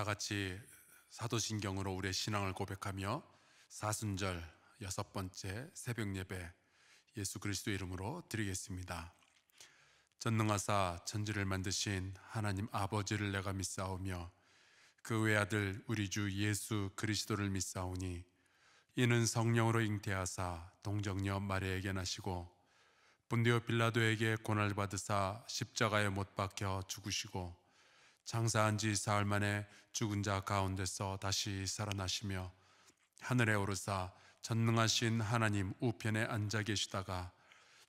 다 같이 사도신경으로 우리의 신앙을 고백하며 사순절 여섯 번째 새벽 예배 예수 그리스도 이름으로 드리겠습니다. 전능하사 천지를 만드신 하나님 아버지를 내가 믿사오며 그 외아들 우리 주 예수 그리스도를 믿사오니 이는 성령으로 잉태하사 동정녀 마리에게 나시고 분디오 빌라도에게 고난을 받으사 십자가에 못 박혀 죽으시고 장사한 지 사흘 만에 죽은 자 가운데서 다시 살아나시며 하늘에 오르사 전능하신 하나님 우편에 앉아 계시다가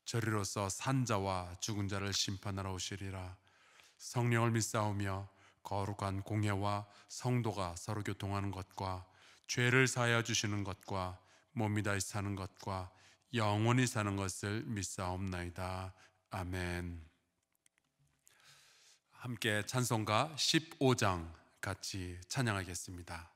저리로서 산자와 죽은 자를 심판하러 오시리라 성령을 믿사오며 거룩한 공예와 성도가 서로 교통하는 것과 죄를 사하여 주시는 것과 몸이 다시 사는 것과 영원히 사는 것을 믿사옵나이다. 아멘. 함께 찬송가 15장 같이 찬양하겠습니다.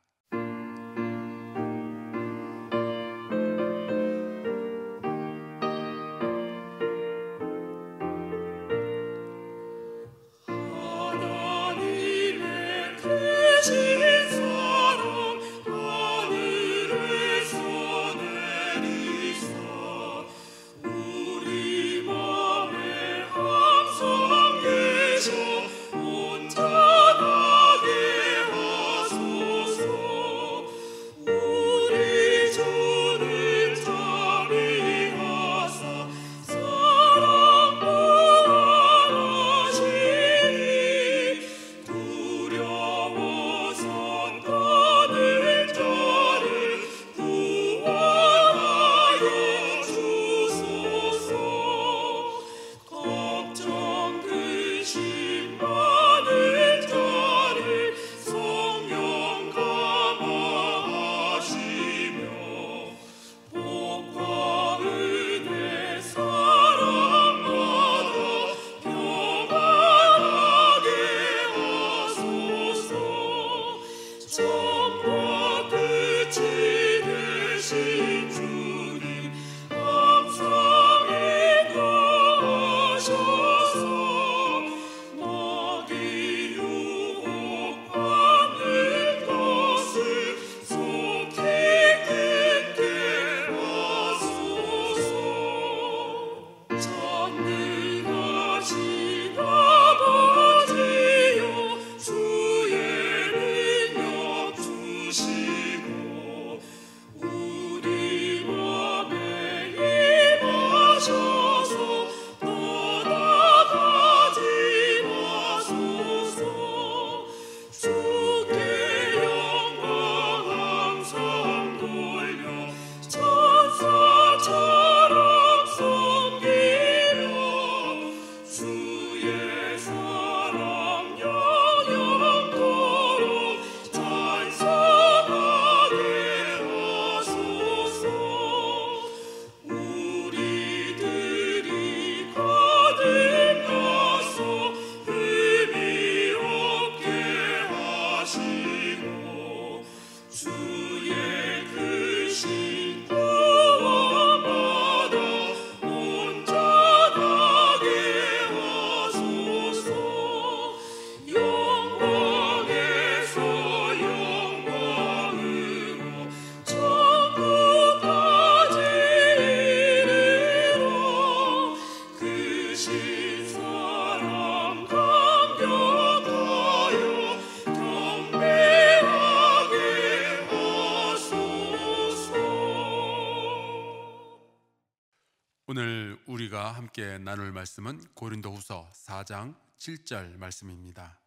나눌 말씀은 고린도후서 4장 7절 말씀입니다.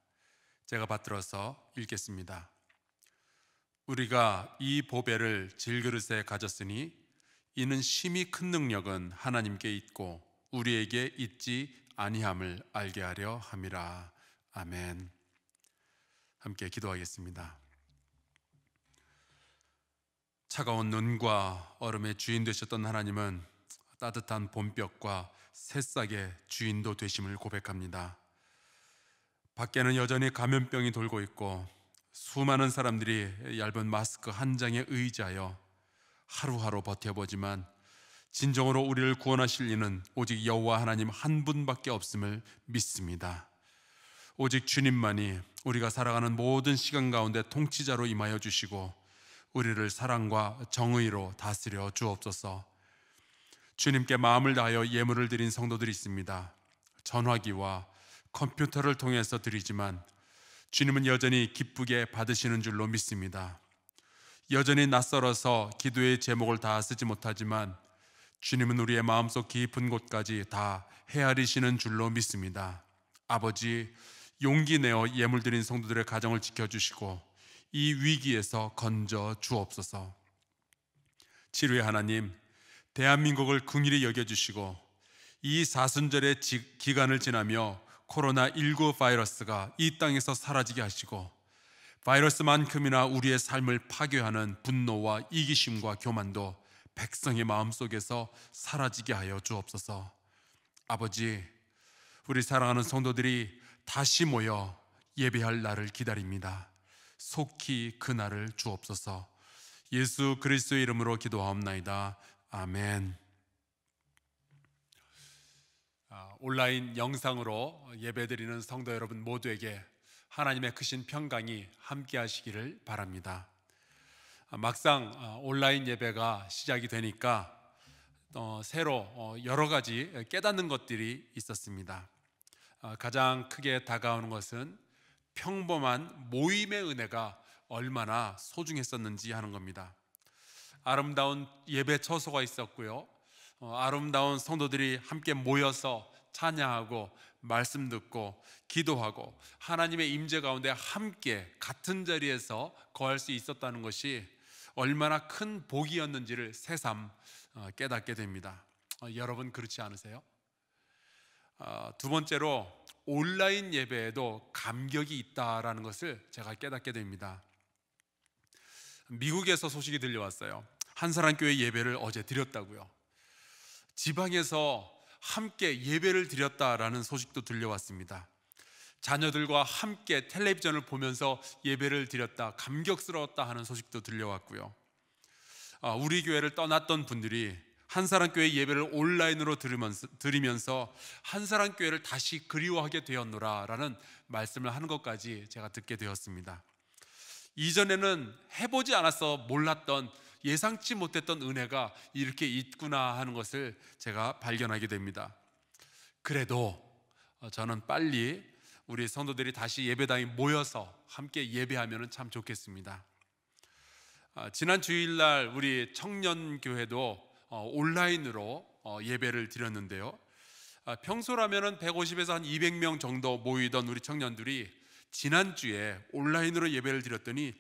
제가 받들어서 읽겠습니다. 우리가 이 보배를 질그릇에 가졌으니 이는 심히 큰 능력은 하나님께 있고 우리에게 있지 아니함을 알게 하려 함이라. 아멘. 함께 기도하겠습니다. 차가운 눈과 얼음의 주인 되셨던 하나님은 따뜻한 봄볕과 새싹의 주인도 되심을 고백합니다. 밖에는 여전히 감염병이 돌고 있고 수많은 사람들이 얇은 마스크 한 장에 의지하여 하루하루 버텨보지만 진정으로 우리를 구원하실 이는 오직 여호와 하나님 한 분밖에 없음을 믿습니다. 오직 주님만이 우리가 살아가는 모든 시간 가운데 통치자로 임하여 주시고 우리를 사랑과 정의로 다스려 주옵소서. 주님께 마음을 다하여 예물을 드린 성도들이 있습니다. 전화기와 컴퓨터를 통해서 드리지만 주님은 여전히 기쁘게 받으시는 줄로 믿습니다. 여전히 낯설어서 기도의 제목을 다 쓰지 못하지만 주님은 우리의 마음속 깊은 곳까지 다 헤아리시는 줄로 믿습니다. 아버지, 용기 내어 예물 드린 성도들의 가정을 지켜주시고 이 위기에서 건져 주옵소서. 치료의 하나님, 대한민국을 긍일히 여겨주시고 이 사순절의 기간을 지나며 코로나19 바이러스가 이 땅에서 사라지게 하시고 바이러스만큼이나 우리의 삶을 파괴하는 분노와 이기심과 교만도 백성의 마음속에서 사라지게 하여 주옵소서. 아버지, 우리 사랑하는 성도들이 다시 모여 예배할 날을 기다립니다. 속히 그 날을 주옵소서. 예수 그리스도의 이름으로 기도하옵나이다. 아멘. 아, 온라인 영상으로 예배드리는 성도 여러분 모두에게 하나님의 크신 평강이 함께 하시기를 바랍니다. 아, 막상 아, 온라인 예배가 시작이 되니까 어, 새로 어, 여러 가지 깨닫는 것들이 있었습니다. 가장 크게 다가오는 것은 평범한 모임의 은혜가 얼마나 소중했었는지 하는 겁니다. 아름다운 예배 처소가 있었고요. 어, 아름다운 성도들이 함께 모여서 찬양하고 말씀 듣고 기도하고 하나님의 임재 가운데 함께 같은 자리에서 거할 수 있었다는 것이 얼마나 큰 복이었는지를 새삼 어, 깨닫게 됩니다. 어, 여러분 그렇지 않으세요? 어, 두 번째로 온라인 예배에도 감격이 있다라는 것을 제가 깨닫게 됩니다. 미국에서 소식이 들려왔어요. 한사람교회 예배를 어제 드렸다고요. 지방에서 함께 예배를 드렸다라는 소식도 들려왔습니다. 자녀들과 함께 텔레비전을 보면서 예배를 드렸다, 감격스러웠다 하는 소식도 들려왔고요. 아, 우리 교회를 떠났던 분들이 한사람교회 예배를 온라인으로 들으면서, 한사람교회를 다시 그리워하게 되었노라라는 말씀을 하는 것까지 제가 듣게 되었습니다. 이전에는 해보지 않아서 몰랐던 예상치 못했던 은혜가 이렇게 있구나 하는 것을 제가 발견하게 됩니다. 그래도 어, 저는 빨리 우리 성도들이 다시 예배당에 모여서 함께 예배하면 참 좋겠습니다. 아, 지난 주일날 우리 청년교회도 어, 온라인으로 어, 예배를 드렸는데요. 아, 평소라면 150에서 한 200명 정도 모이던 우리 청년들이 지난주에 온라인으로 예배를 드렸더니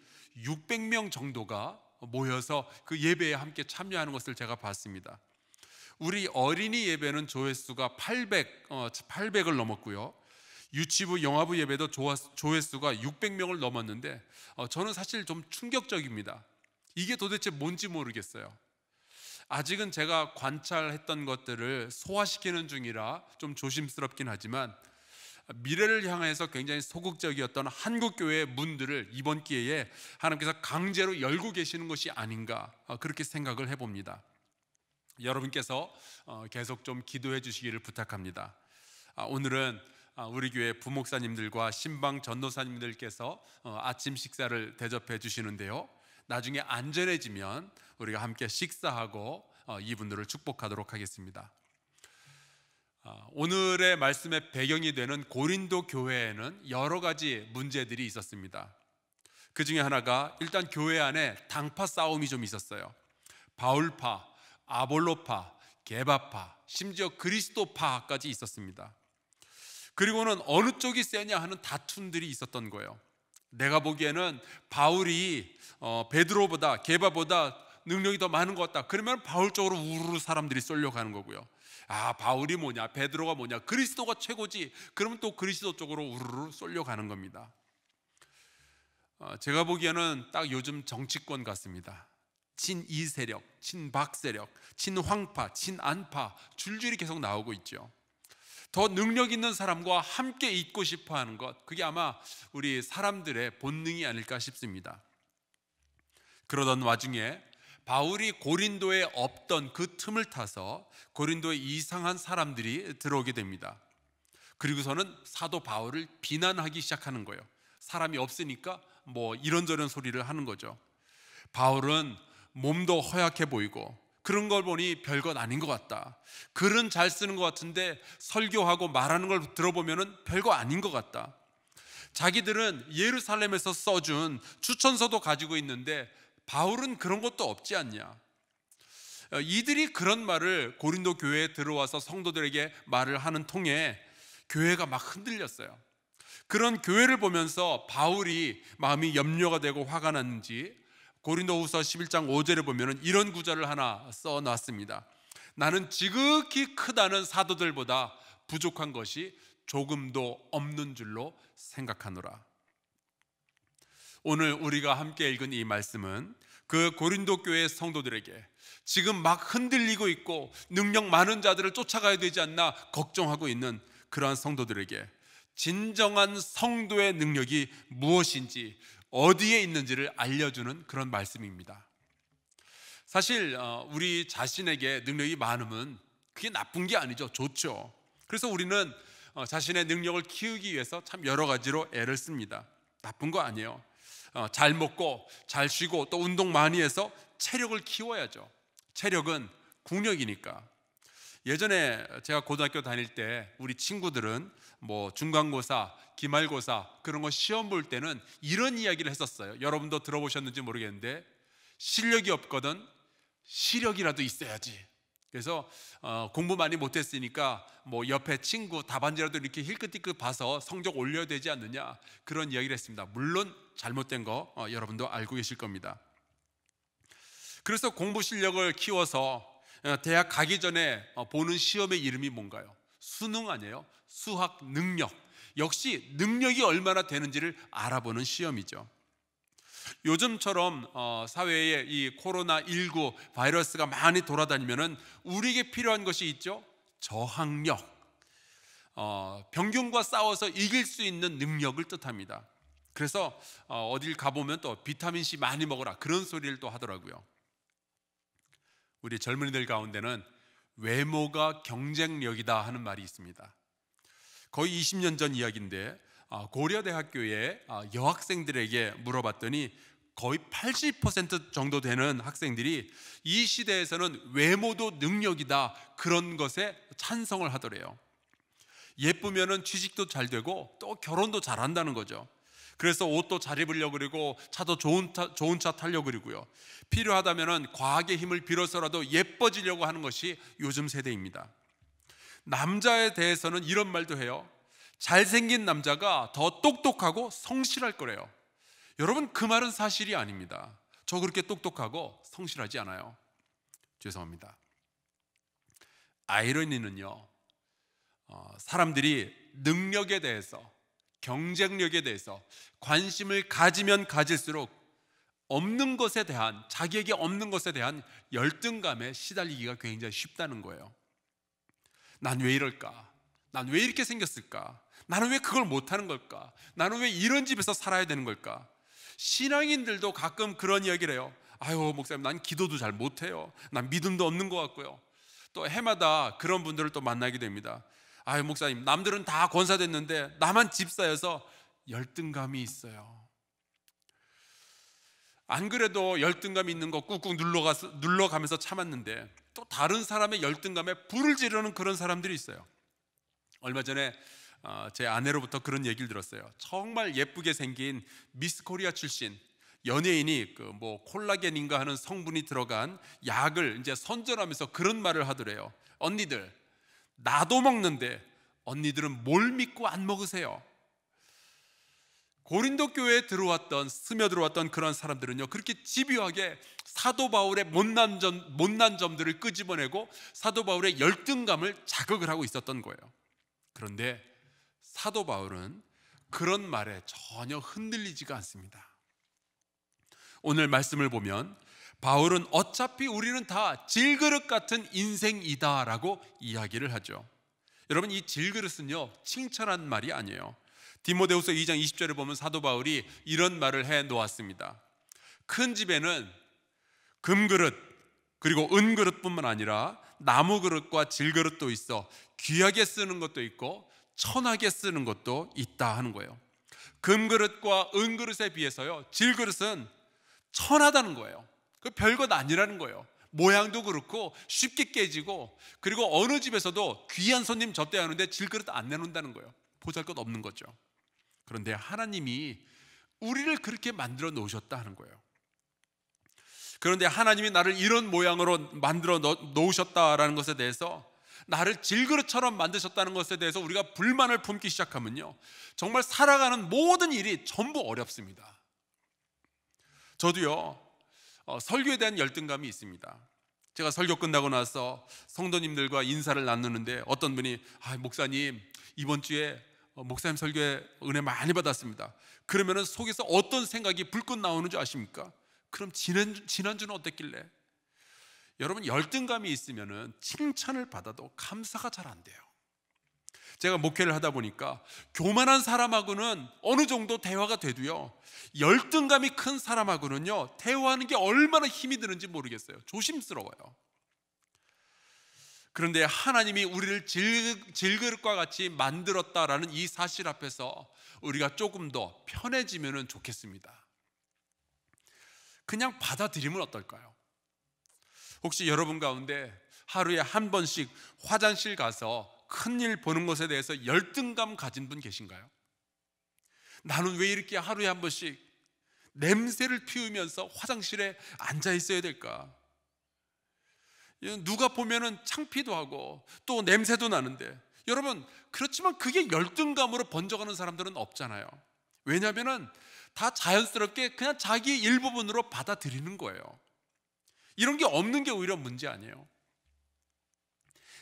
600명 정도가 모여서 그 예배에 함께 참여하는 것을 제가 봤습니다. 우리 어린이 예배는 조회수가 800, 800을 어, 넘었고요. 유치부, 영화부 예배도 조회수가 600명을 넘었는데 어, 저는 사실 좀 충격적입니다. 이게 도대체 뭔지 모르겠어요. 아직은 제가 관찰했던 것들을 소화시키는 중이라 좀 조심스럽긴 하지만 미래를 향해서 굉장히 소극적이었던 한국 교회의 문들을 이번 기회에 하나님께서 강제로 열고 계시는 것이 아닌가 어, 그렇게 생각을 해봅니다. 여러분께서 어, 계속 좀 기도해 주시기를 부탁합니다. 아, 오늘은 아, 우리 교회 부목사님들과 신방 전도사님들께서 어, 아침 식사를 대접해 주시는데요. 나중에 안전해지면 우리가 함께 식사하고 이분들을 축복하도록 하겠습니다. 아, 오늘의 말씀의 배경이 되는 고린도 교회에는 여러 가지 문제들이 있었습니다. 그 중에 하나가 일단 교회 안에 당파 싸움이 좀 있었어요. 바울파, 아볼로파, 개바파, 심지어 그리스도파까지 있었습니다. 그리고는 어느 쪽이 세냐 하는 다툼들이 있었던 거예요. 내가 보기에는 바울이 어, 베드로보다 개바보다 능력이 더 많은 것 같다. 그러면 바울 쪽으로 우르르 사람들이 쏠려가는 거고요. 아, 바울이 뭐냐, 베드로가 뭐냐, 그리스도가 최고지. 그러면 또 그리스도 쪽으로 우르르 쏠려가는 겁니다. 어, 제가 보기에는 딱 요즘 정치권 같습니다. 친이 세력, 친박 세력, 친황파, 친안파 줄줄이 계속 나오고 있죠. 더 능력 있는 사람과 함께 있고 싶어 하는 것, 그게 아마 우리 사람들의 본능이 아닐까 싶습니다. 그러던 와중에 바울이 고린도에 없던 그 틈을 타서 고린도에 이상한 사람들이 들어오게 됩니다. 그리고서는 사도 바울을 비난하기 시작하는 거예요. 사람이 없으니까 뭐 이런저런 소리를 하는 거죠. 바울은 몸도 허약해 보이고 그런 걸 보니 별것 아닌 것 같다. 글은 잘 쓰는 것 같은데 설교하고 말하는 걸 들어보면 별거 아닌 것 같다. 자기들은 예루살렘에서 써준 추천서도 가지고 있는데 바울은 그런 것도 없지 않냐. 어, 이들이 그런 말을 고린도 교회에 들어와서 성도들에게 말을 하는 통에 교회가 막 흔들렸어요. 그런 교회를 보면서 바울이 마음이 염려가 되고 화가 났는지 고린도후서 11장 5절에 보면 이런 구절을 하나 써 놨습니다. 나는 지극히 크다는 사도들보다 부족한 것이 조금도 없는 줄로 생각하노라. 오늘 우리가 함께 읽은 이 말씀은 그 고린도 교회 성도들에게 지금 막 흔들리고 있고 능력 많은 자들을 쫓아가야 되지 않나 걱정하고 있는 그러한 성도들에게 진정한 성도의 능력이 무엇인지 어디에 있는지를 알려주는 그런 말씀입니다. 사실 어, 우리 자신에게 능력이 많으면 그게 나쁜 게 아니죠. 좋죠. 그래서 우리는 어, 자신의 능력을 키우기 위해서 참 여러 가지로 애를 씁니다. 나쁜 거 아니에요. 어, 잘 먹고 잘 쉬고 또 운동 많이 해서 체력을 키워야죠. 체력은 국력이니까. 예전에 제가 고등학교 다닐 때 우리 친구들은 뭐 중간고사, 기말고사 그런 거 시험 볼 때는 이런 이야기를 했었어요. 여러분도 들어보셨는지 모르겠는데 실력이 없거든 시력이라도 있어야지. 그래서 어, 공부 많이 못했으니까 뭐 옆에 친구 답안지라도 이렇게 힐끗힐끗 봐서 성적 올려야 되지 않느냐 그런 이야기를 했습니다. 물론 잘못된 거 어, 여러분도 알고 계실 겁니다. 그래서 공부 실력을 키워서 어, 대학 가기 전에 어, 보는 시험의 이름이 뭔가요? 수능 아니에요? 수학 능력. 역시 능력이 얼마나 되는지를 알아보는 시험이죠. 요즘처럼 어, 사회에 이 코로나 19 바이러스가 많이 돌아다니면은 우리에게 필요한 것이 있죠. 저항력. 어, 병균과 싸워서 이길 수 있는 능력을 뜻합니다. 그래서 어, 어딜 가보면 또 비타민 C 많이 먹어라 그런 소리를 또 하더라고요. 우리 젊은이들 가운데는 외모가 경쟁력이다 하는 말이 있습니다. 거의 20년 전 이야기인데 아, 고려대학교의 아, 여학생들에게 물어봤더니 거의 80% 정도 되는 학생들이 이 시대에서는 외모도 능력이다 그런 것에 찬성을 하더래요. 예쁘면 취직도 잘 되고 또 결혼도 잘 한다는 거죠. 그래서 옷도 잘 입으려고 그리고 차도 좋은, 타, 좋은 차 타려고 그리고요. 필요하다면 과학의 힘을 빌어서라도 예뻐지려고 하는 것이 요즘 세대입니다. 남자에 대해서는 이런 말도 해요. 잘생긴 남자가 더 똑똑하고 성실할 거래요. 여러분 그 말은 사실이 아닙니다. 저 그렇게 똑똑하고 성실하지 않아요. 죄송합니다. 아이러니는요. 어, 사람들이 능력에 대해서 경쟁력에 대해서 관심을 가지면 가질수록 없는 것에 대한 자기에게 없는 것에 대한 열등감에 시달리기가 굉장히 쉽다는 거예요. 난 왜 이럴까? 난왜 이렇게 생겼을까? 나는 왜 그걸 못하는 걸까? 나는 왜 이런 집에서 살아야 되는 걸까? 신앙인들도 가끔 그런 이야기를 해요. 아유, 목사님, 난 기도도 잘 못해요. 난 믿음도 없는 것 같고요. 또 해마다 그런 분들을 또 만나게 됩니다. 아유, 목사님, 남들은 다 권사됐는데 나만 집사여서 열등감이 있어요. 안 그래도 열등감 있는 거 꾹꾹 눌러가서, 눌러가면서 참았는데 또 다른 사람의 열등감에 불을 지르는 그런 사람들이 있어요. 얼마 전에 어, 제 아내로부터 그런 얘기를 들었어요. 정말 예쁘게 생긴 미스 코리아 출신 연예인이 그뭐 콜라겐인가 하는 성분이 들어간 약을 이제 선전하면서 그런 말을 하더래요. 언니들, 나도 먹는데 언니들은 뭘 믿고 안 먹으세요? 고린도 교회에 들어왔던 스며들어왔던 그런 사람들은요 그렇게 집요하게 사도 바울의 못난, 점, 못난 점들을 끄집어내고 사도 바울의 열등감을 자극을 하고 있었던 거예요. 그런데 사도 바울은 그런 말에 전혀 흔들리지가 않습니다. 오늘 말씀을 보면 바울은 어차피 우리는 다 질그릇 같은 인생이다라고 이야기를 하죠. 여러분 이 질그릇은요 칭찬한 말이 아니에요. 디모데후서 2장 20절을 보면 사도 바울이 이런 말을 해 놓았습니다. 큰 집에는 금그릇 그리고 은그릇뿐만 아니라 나무 그릇과 질그릇도 있어 귀하게 쓰는 것도 있고 천하게 쓰는 것도 있다 하는 거예요. 금 그릇과 은 그릇에 비해서요. 질 그릇은 천하다는 거예요. 그 별것 아니라는 거예요. 모양도 그렇고 쉽게 깨지고 그리고 어느 집에서도 귀한 손님 접대하는데 질그릇 안 내놓는다는 거예요. 보잘것 없는 거죠. 그런데 하나님이 우리를 그렇게 만들어 놓으셨다 하는 거예요. 그런데 하나님이 나를 이런 모양으로 만들어 놓으셨다라는 것에 대해서 나를 질그릇처럼 만드셨다는 것에 대해서 우리가 불만을 품기 시작하면요. 정말 살아가는 모든 일이 전부 어렵습니다. 저도요, 어, 설교에 대한 열등감이 있습니다. 제가 설교 끝나고 나서 성도님들과 인사를 나누는데 어떤 분이, 아, 목사님, 이번 주에 어, 목사님 설교에 은혜 많이 받았습니다. 그러면은 속에서 어떤 생각이 불끈 나오는 줄 아십니까? 그럼 지난, 지난주는 어땠길래? 여러분 열등감이 있으면 칭찬을 받아도 감사가 잘 안 돼요. 제가 목회를 하다 보니까 교만한 사람하고는 어느 정도 대화가 되도요. 열등감이 큰 사람하고는요. 대화하는 게 얼마나 힘이 드는지 모르겠어요. 조심스러워요. 그런데 하나님이 우리를 질그릇과 같이 만들었다라는 이 사실 앞에서 우리가 조금 더 편해지면 좋겠습니다. 그냥 받아들이면 어떨까요? 혹시 여러분 가운데 하루에 한 번씩 화장실 가서 큰일 보는 것에 대해서 열등감 가진 분 계신가요? 나는 왜 이렇게 하루에 한 번씩 냄새를 피우면서 화장실에 앉아 있어야 될까? 누가 보면은 창피도 하고 또 냄새도 나는데 여러분 그렇지만 그게 열등감으로 번져가는 사람들은 없잖아요. 왜냐하면은 다 자연스럽게 그냥 자기 일부분으로 받아들이는 거예요. 이런 게 없는 게 오히려 문제 아니에요.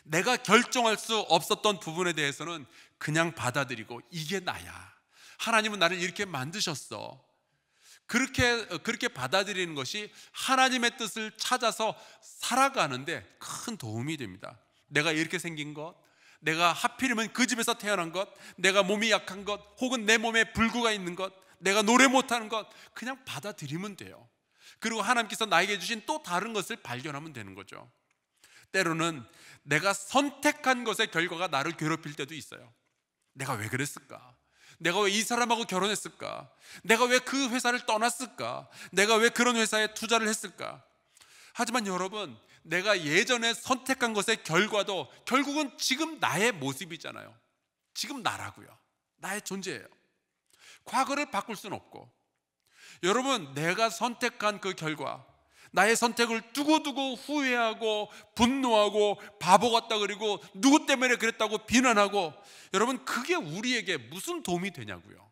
내가 결정할 수 없었던 부분에 대해서는 그냥 받아들이고 이게 나야. 하나님은 나를 이렇게 만드셨어. 그렇게 그렇게 받아들이는 것이 하나님의 뜻을 찾아서 살아가는데 큰 도움이 됩니다. 내가 이렇게 생긴 것, 내가 하필이면 그 집에서 태어난 것, 내가 몸이 약한 것, 혹은 내 몸에 불구가 있는 것, 내가 노래 못하는 것 그냥 받아들이면 돼요. 그리고 하나님께서 나에게 주신 또 다른 것을 발견하면 되는 거죠. 때로는 내가 선택한 것의 결과가 나를 괴롭힐 때도 있어요. 내가 왜 그랬을까? 내가 왜 이 사람하고 결혼했을까? 내가 왜 그 회사를 떠났을까? 내가 왜 그런 회사에 투자를 했을까? 하지만 여러분, 내가 예전에 선택한 것의 결과도 결국은 지금 나의 모습이잖아요. 지금 나라고요. 나의 존재예요. 과거를 바꿀 수는 없고 여러분 내가 선택한 그 결과 나의 선택을 두고두고 후회하고 분노하고 바보 같다 그리고 누구 때문에 그랬다고 비난하고 여러분 그게 우리에게 무슨 도움이 되냐고요.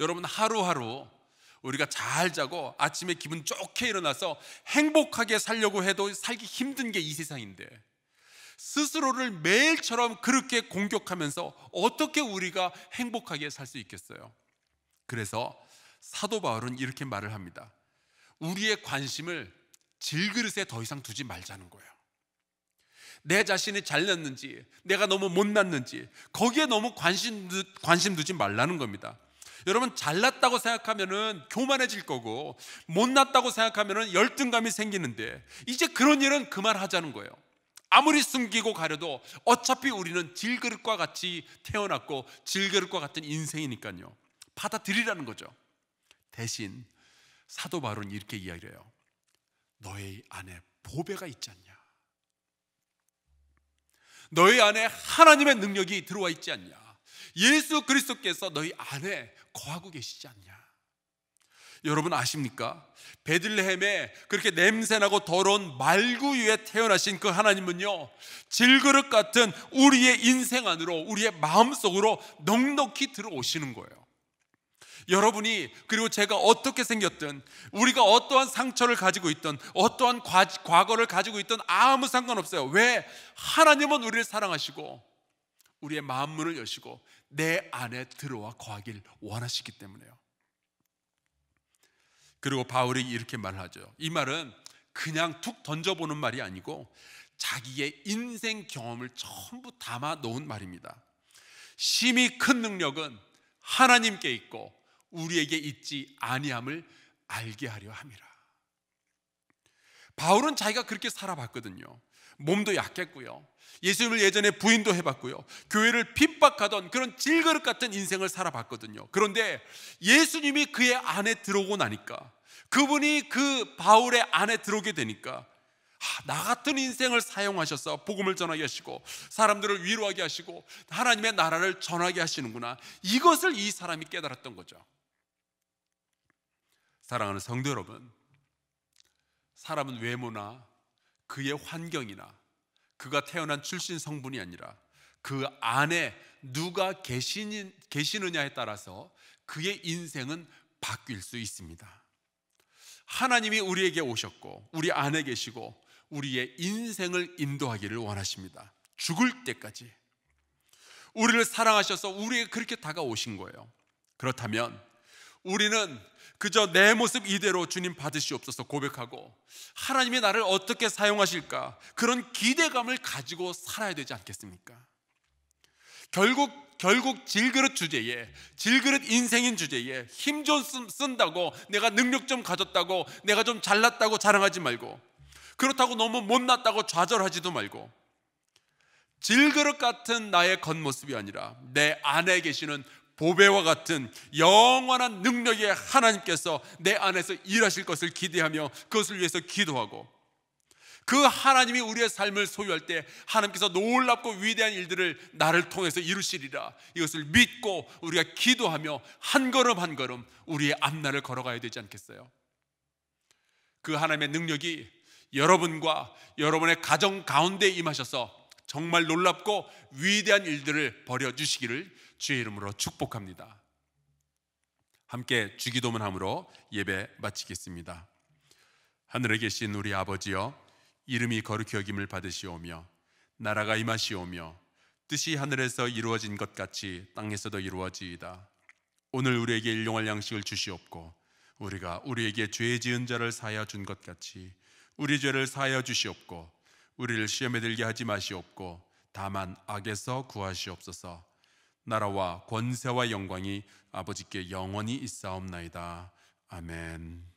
여러분 하루하루 우리가 잘 자고 아침에 기분 좋게 일어나서 행복하게 살려고 해도 살기 힘든 게 이 세상인데 스스로를 매일처럼 그렇게 공격하면서 어떻게 우리가 행복하게 살 수 있겠어요? 그래서 사도 바울은 이렇게 말을 합니다. 우리의 관심을 질그릇에 더 이상 두지 말자는 거예요. 내 자신이 잘났는지, 내가 너무 못났는지, 거기에 너무 관심, 관심 두지 말라는 겁니다. 여러분, 잘났다고 생각하면 교만해질 거고, 못났다고 생각하면 열등감이 생기는데, 이제 그런 일은 그만하자는 거예요. 아무리 숨기고 가려도 어차피 우리는 질그릇과 같이 태어났고 질그릇과 같은 인생이니까요. 받아들이라는 거죠. 대신 사도 바울은 이렇게 이야기해요. 너의 안에 보배가 있지 않냐? 너희 안에 하나님의 능력이 들어와 있지 않냐? 예수 그리스도께서 너희 안에 거하고 계시지 않냐? 여러분 아십니까? 베들레헴에 그렇게 냄새나고 더러운 말구 위에 태어나신 그 하나님은요 질그릇 같은 우리의 인생 안으로 우리의 마음속으로 넉넉히 들어오시는 거예요 여러분이 그리고 제가 어떻게 생겼든 우리가 어떠한 상처를 가지고 있든 어떠한 과, 과거를 가지고 있든 아무 상관없어요 왜? 하나님은 우리를 사랑하시고 우리의 마음 문을 여시고 내 안에 들어와 거하길 원하시기 때문에요 그리고 바울이 이렇게 말하죠. 이 말은 그냥 툭 던져보는 말이 아니고 자기의 인생 경험을 전부 담아 놓은 말입니다. 심히 큰 능력은 하나님께 있고 우리에게 있지 아니함을 알게 하려 함이라. 바울은 자기가 그렇게 살아봤거든요. 몸도 약했고요. 예수님을 예전에 부인도 해봤고요. 교회를 핍박하던 그런 질그릇 같은 인생을 살아봤거든요. 그런데 예수님이 그의 안에 들어오고 나니까 그분이 그 바울의 안에 들어오게 되니까 나 같은 인생을 사용하셔서 복음을 전하게 하시고 사람들을 위로하게 하시고 하나님의 나라를 전하게 하시는구나. 이것을 이 사람이 깨달았던 거죠. 사랑하는 성도 여러분, 사람은 외모나 그의 환경이나 그가 태어난 출신 성분이 아니라 그 안에 누가 계신, 계시느냐에 따라서 그의 인생은 바뀔 수 있습니다. 하나님이 우리에게 오셨고, 우리 안에 계시고, 우리의 인생을 인도하기를 원하십니다. 죽을 때까지. 우리를 사랑하셔서 우리에게 그렇게 다가오신 거예요. 그렇다면 우리는 그저 내 모습 이대로 주님 받으시옵소서 고백하고 하나님이 나를 어떻게 사용하실까 그런 기대감을 가지고 살아야 되지 않겠습니까? 결국 결국 질그릇 주제에 질그릇 인생인 주제에 힘 좀 쓴다고 내가 능력 좀 가졌다고 내가 좀 잘났다고 자랑하지 말고 그렇다고 너무 못났다고 좌절하지도 말고 질그릇 같은 나의 겉모습이 아니라 내 안에 계시는 보배와 같은 영원한 능력의 하나님께서 내 안에서 일하실 것을 기대하며 그것을 위해서 기도하고 그 하나님이 우리의 삶을 소유할 때 하나님께서 놀랍고 위대한 일들을 나를 통해서 이루시리라 이것을 믿고 우리가 기도하며 한 걸음 한 걸음 우리의 앞날을 걸어가야 되지 않겠어요? 그 하나님의 능력이 여러분과 여러분의 가정 가운데 임하셔서 정말 놀랍고 위대한 일들을 벌여주시기를 주의 이름으로 축복합니다. 함께 주기도문함으로 예배 마치겠습니다. 하늘에 계신 우리 아버지여 이름이 거룩히 여김을 받으시오며 나라가 임하시오며 뜻이 하늘에서 이루어진 것 같이 땅에서도 이루어지이다. 오늘 우리에게 일용할 양식을 주시옵고 우리가 우리에게 죄 지은 자를 사하여 준 것 같이 우리 죄를 사하여 주시옵고 우리를 시험에 들게 하지 마시옵고 다만 악에서 구하시옵소서. 나라와 권세와 영광이 아버지께 영원히 있사옵나이다. 아멘.